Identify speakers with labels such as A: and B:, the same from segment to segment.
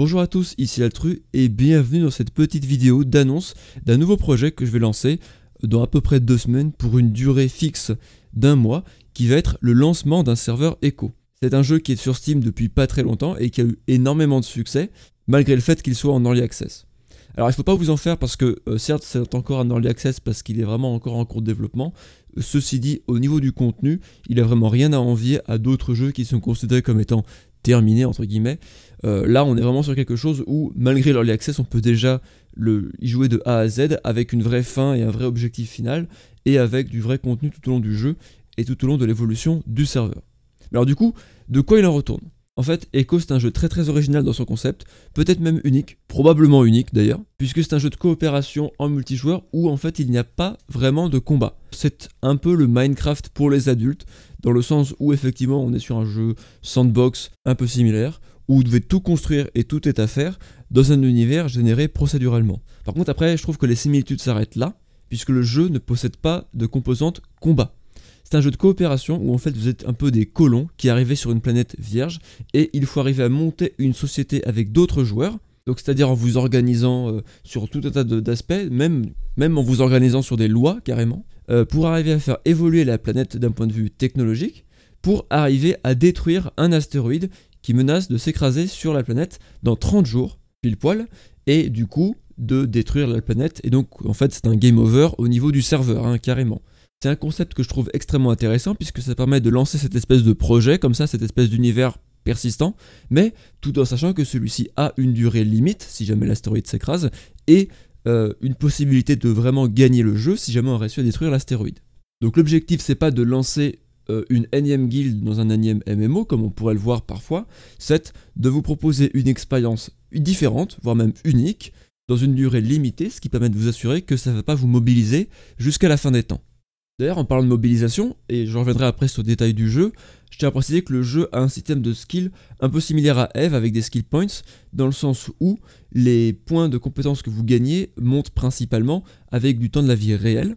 A: Bonjour à tous, ici Altru et bienvenue dans cette petite vidéo d'annonce d'un nouveau projet que je vais lancer dans à peu près deux semaines pour une durée fixe d'un mois qui va être le lancement d'un serveur Echo. C'est un jeu qui est sur Steam depuis pas très longtemps et qui a eu énormément de succès malgré le fait qu'il soit en early access. Alors il ne faut pas vous en faire parce que euh, certes c'est encore un early access parce qu'il est vraiment encore en cours de développement. Ceci dit, au niveau du contenu, il a vraiment rien à envier à d'autres jeux qui sont considérés comme étant terminés entre guillemets. Euh, là, on est vraiment sur quelque chose où, malgré l'early access, on peut déjà le, y jouer de A à Z avec une vraie fin et un vrai objectif final, et avec du vrai contenu tout au long du jeu et tout au long de l'évolution du serveur. alors, du coup, de quoi il en retourne en fait, Echo, c'est un jeu très très original dans son concept, peut-être même unique, probablement unique d'ailleurs, puisque c'est un jeu de coopération en multijoueur où en fait il n'y a pas vraiment de combat. C'est un peu le Minecraft pour les adultes, dans le sens où effectivement on est sur un jeu sandbox un peu similaire, où vous devez tout construire et tout est à faire dans un univers généré procéduralement. Par contre, après, je trouve que les similitudes s'arrêtent là, puisque le jeu ne possède pas de composante combat. C'est un jeu de coopération où en fait vous êtes un peu des colons qui arrivez sur une planète vierge et il faut arriver à monter une société avec d'autres joueurs. Donc c'est-à-dire en vous organisant euh, sur tout un tas d'aspects, même, même en vous organisant sur des lois carrément, euh, pour arriver à faire évoluer la planète d'un point de vue technologique, pour arriver à détruire un astéroïde qui menace de s'écraser sur la planète dans 30 jours, pile poil, et du coup de détruire la planète. Et donc en fait c'est un game over au niveau du serveur, hein, carrément. C'est un concept que je trouve extrêmement intéressant puisque ça permet de lancer cette espèce de projet, comme ça, cette espèce d'univers persistant, mais tout en sachant que celui-ci a une durée limite si jamais l'astéroïde s'écrase, et euh, une possibilité de vraiment gagner le jeu si jamais on réussit à détruire l'astéroïde. Donc l'objectif c'est pas de lancer euh, une énième guilde dans un énième MMO, comme on pourrait le voir parfois, c'est de vous proposer une expérience différente, voire même unique, dans une durée limitée, ce qui permet de vous assurer que ça ne va pas vous mobiliser jusqu'à la fin des temps. D'ailleurs, en parlant de mobilisation, et je reviendrai après sur le détail du jeu, je tiens à préciser que le jeu a un système de skills un peu similaire à Eve avec des skill points, dans le sens où les points de compétences que vous gagnez montent principalement avec du temps de la vie réelle,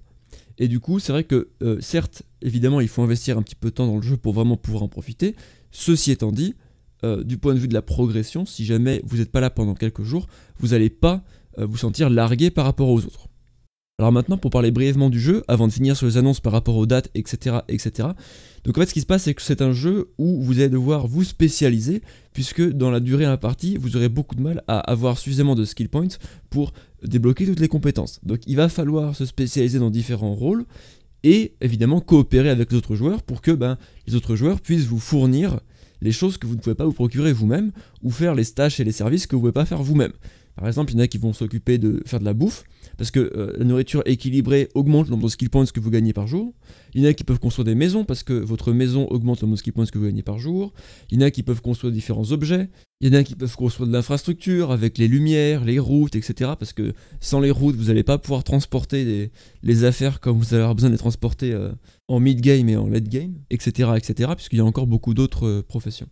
A: et du coup, c'est vrai que euh, certes, évidemment, il faut investir un petit peu de temps dans le jeu pour vraiment pouvoir en profiter. Ceci étant dit, euh, du point de vue de la progression, si jamais vous n'êtes pas là pendant quelques jours, vous n'allez pas euh, vous sentir largué par rapport aux autres. Alors maintenant, pour parler brièvement du jeu, avant de finir sur les annonces par rapport aux dates, etc., etc. Donc en fait, ce qui se passe, c'est que c'est un jeu où vous allez devoir vous spécialiser, puisque dans la durée de partie, vous aurez beaucoup de mal à avoir suffisamment de skill points pour débloquer toutes les compétences. Donc il va falloir se spécialiser dans différents rôles et évidemment coopérer avec les autres joueurs pour que ben, les autres joueurs puissent vous fournir les choses que vous ne pouvez pas vous procurer vous-même ou faire les stages et les services que vous ne pouvez pas faire vous-même. Par exemple, il y en a qui vont s'occuper de faire de la bouffe, parce que euh, la nourriture équilibrée augmente le nombre de skill points que vous gagnez par jour. Il y en a qui peuvent construire des maisons, parce que votre maison augmente le nombre de skill points que vous gagnez par jour. Il y en a qui peuvent construire différents objets. Il y en a qui peuvent construire de l'infrastructure avec les lumières, les routes, etc. Parce que sans les routes, vous n'allez pas pouvoir transporter les, affaires comme vous allez avoir besoin de les transporter euh, en mid-game et en late-game, etc. etc. puisqu'il y a encore beaucoup d'autres euh, professions.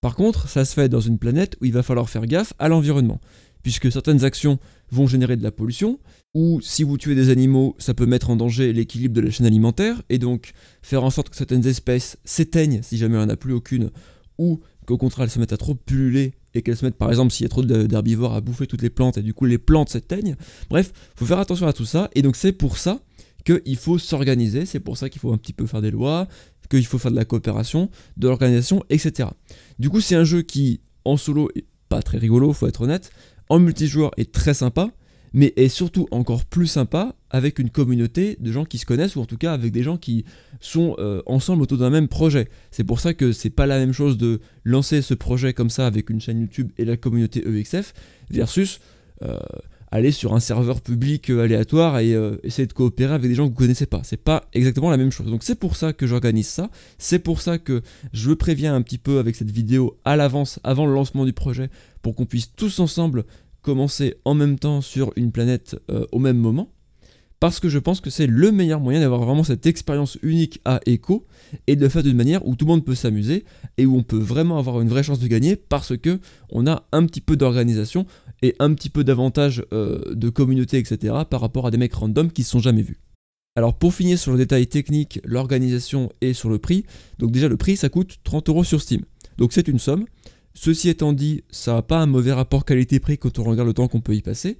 A: Par contre, ça se fait dans une planète où il va falloir faire gaffe à l'environnement puisque certaines actions vont générer de la pollution, ou si vous tuez des animaux, ça peut mettre en danger l'équilibre de la chaîne alimentaire, et donc faire en sorte que certaines espèces s'éteignent si jamais on n'y en a plus aucune, ou qu'au contraire elles se mettent à trop pulluler et qu'elles se mettent par exemple s'il y a trop d'herbivores à bouffer toutes les plantes et du coup les plantes s'éteignent. Bref, faut faire attention à tout ça, et donc c'est pour ça qu'il faut s'organiser, c'est pour ça qu'il faut un petit peu faire des lois, qu'il faut faire de la coopération, de l'organisation, etc. Du coup c'est un jeu qui en solo est pas très rigolo, faut être honnête, en multijoueur est très sympa, mais est surtout encore plus sympa avec une communauté de gens qui se connaissent, ou en tout cas avec des gens qui sont euh, ensemble autour d'un même projet. C'est pour ça que c'est pas la même chose de lancer ce projet comme ça avec une chaîne YouTube et la communauté EXF, versus euh, aller sur un serveur public euh, aléatoire et euh, essayer de coopérer avec des gens que vous connaissez pas. C'est pas exactement la même chose. Donc c'est pour ça que j'organise ça, c'est pour ça que je préviens un petit peu avec cette vidéo à l'avance, avant le lancement du projet, pour qu'on puisse tous ensemble commencer en même temps sur une planète euh, au même moment. Parce que je pense que c'est le meilleur moyen d'avoir vraiment cette expérience unique à Echo et de le faire d'une manière où tout le monde peut s'amuser et où on peut vraiment avoir une vraie chance de gagner parce que on a un petit peu d'organisation et un petit peu davantage euh, de communauté, etc., par rapport à des mecs random qui ne sont jamais vus. Alors pour finir sur le détail technique, l'organisation et sur le prix, donc déjà le prix ça coûte 30 euros sur Steam. Donc c'est une somme. Ceci étant dit, ça n'a pas un mauvais rapport qualité-prix quand on regarde le temps qu'on peut y passer,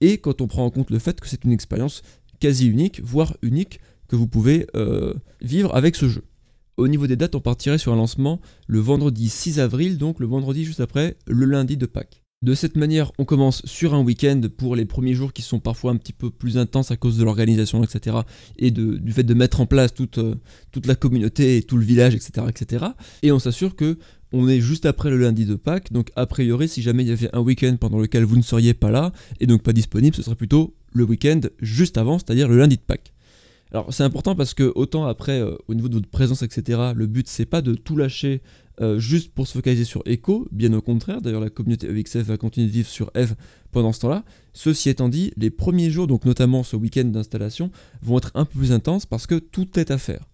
A: et quand on prend en compte le fait que c'est une expérience quasi unique, voire unique, que vous pouvez euh, vivre avec ce jeu. Au niveau des dates, on partirait sur un lancement le vendredi 6 avril, donc le vendredi juste après le lundi de Pâques. De cette manière, on commence sur un week-end pour les premiers jours qui sont parfois un petit peu plus intenses à cause de l'organisation, etc. Et du fait de mettre en place toute, euh, toute la communauté et tout le village, etc. etc. Et on s'assure que on est juste après le lundi de Pâques, donc a priori, si jamais il y avait un week-end pendant lequel vous ne seriez pas là, et donc pas disponible, ce serait plutôt le week-end juste avant, c'est-à-dire le lundi de Pâques. Alors c'est important parce que autant après, euh, au niveau de votre présence, etc., le but c'est pas de tout lâcher euh, juste pour se focaliser sur Echo, bien au contraire, d'ailleurs la communauté EXF va continuer de vivre sur Eve pendant ce temps-là. Ceci étant dit, les premiers jours, donc notamment ce week-end d'installation, vont être un peu plus intenses parce que tout est à faire.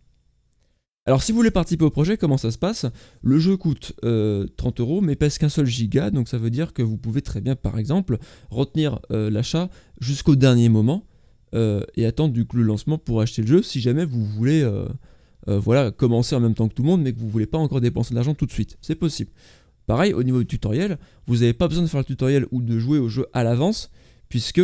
A: Alors si vous voulez participer au projet, comment ça se passe Le jeu coûte 30 euh, euros mais pèse qu'un seul giga, donc ça veut dire que vous pouvez très bien par exemple retenir l'achat jusqu'au dernier moment. Euh, et attendre du le lancement pour acheter le jeu si jamais vous voulez euh, euh, voilà, commencer en même temps que tout le monde mais que vous voulez pas encore dépenser de l'argent tout de suite. C'est possible. Pareil au niveau du tutoriel, vous n'avez pas besoin de faire le tutoriel ou de jouer au jeu à l'avance puisque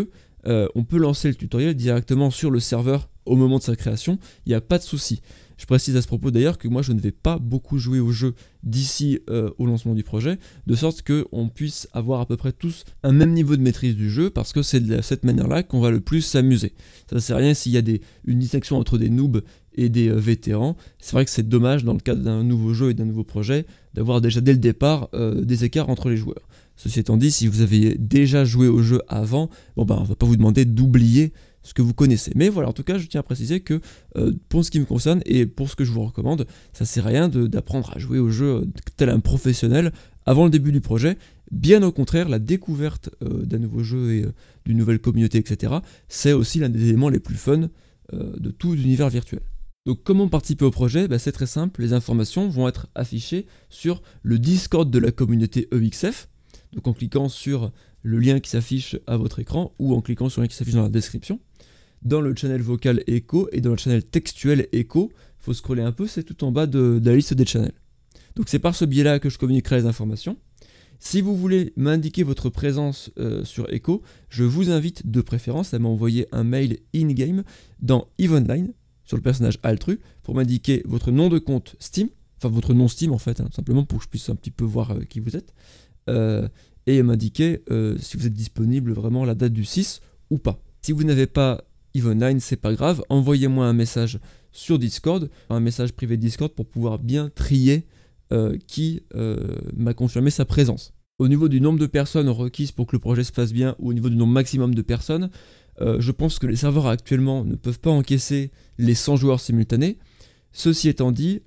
A: on peut lancer le tutoriel directement sur le serveur au moment de sa création, il n'y a pas de souci. Je précise à ce propos d'ailleurs que moi je ne vais pas beaucoup jouer au jeu d'ici euh, au lancement du projet, de sorte qu'on puisse avoir à peu près tous un même niveau de maîtrise du jeu, parce que c'est de cette manière-là qu'on va le plus s'amuser. Ça ne sert à rien s'il y a une distinction entre des noobs et des euh, vétérans. C'est vrai que c'est dommage dans le cadre d'un nouveau jeu et d'un nouveau projet d'avoir déjà dès le départ euh, des écarts entre les joueurs. Ceci étant dit, si vous avez déjà joué au jeu avant, bon ben, on va pas vous demander d'oublier ce que vous connaissez. Mais voilà, en tout cas, je tiens à préciser que euh, pour ce qui me concerne et pour ce que je vous recommande, ça sert à rien d'apprendre à jouer au jeu euh, tel un professionnel avant le début du projet. Bien au contraire, la découverte euh, d'un nouveau jeu et d'une nouvelle communauté, etc., c'est aussi l'un des éléments les plus fun de tout l'univers virtuel. Donc comment participer au projet ben, C'est très simple, les informations vont être affichées sur le Discord de la communauté EXF, donc en cliquant sur le lien qui s'affiche à votre écran ou en cliquant sur le lien qui s'affiche dans la description dans le channel vocal Echo et dans le channel textuel Echo, Il faut scroller un peu, c'est tout en bas de, la liste des channels. Donc c'est par ce biais-là que je communiquerai les informations. Si vous voulez m'indiquer votre présence euh, sur Echo, je vous invite de préférence à m'envoyer un mail in-game dans EVE Online sur le personnage Altru, pour m'indiquer votre nom de compte Steam, enfin votre nom Steam en fait, hein, simplement pour que je puisse un petit peu voir euh, qui vous êtes, euh, et m'indiquer si vous êtes disponible vraiment la date du 6 ou pas. Si vous n'avez pas Nine, c'est pas grave, envoyez-moi un message sur Discord, un message privé Discord pour pouvoir bien trier euh, qui euh, m'a confirmé sa présence. Au niveau du nombre de personnes requises pour que le projet se fasse bien, ou au niveau du nombre maximum de personnes, euh, je pense que les serveurs actuellement ne peuvent pas encaisser les 100 joueurs simultanés. Ceci étant dit,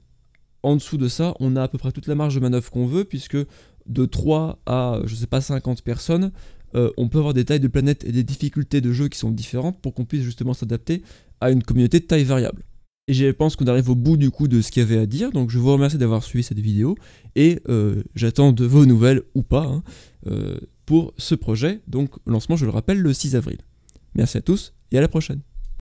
A: en dessous de ça, on a à peu près toute la marge de manœuvre qu'on veut, puisque de 3 à, je sais pas, 50 personnes, euh, on peut avoir des tailles de planètes et des difficultés de jeu qui sont différentes pour qu'on puisse justement s'adapter à une communauté de taille variable. Et je pense qu'on arrive au bout du coup de ce qu'il y avait à dire, donc je vous remercie d'avoir suivi cette vidéo, et euh, j'attends de vos nouvelles ou pas hein, euh, pour ce projet, donc lancement je le rappelle le 6 avril. Merci à tous et à la prochaine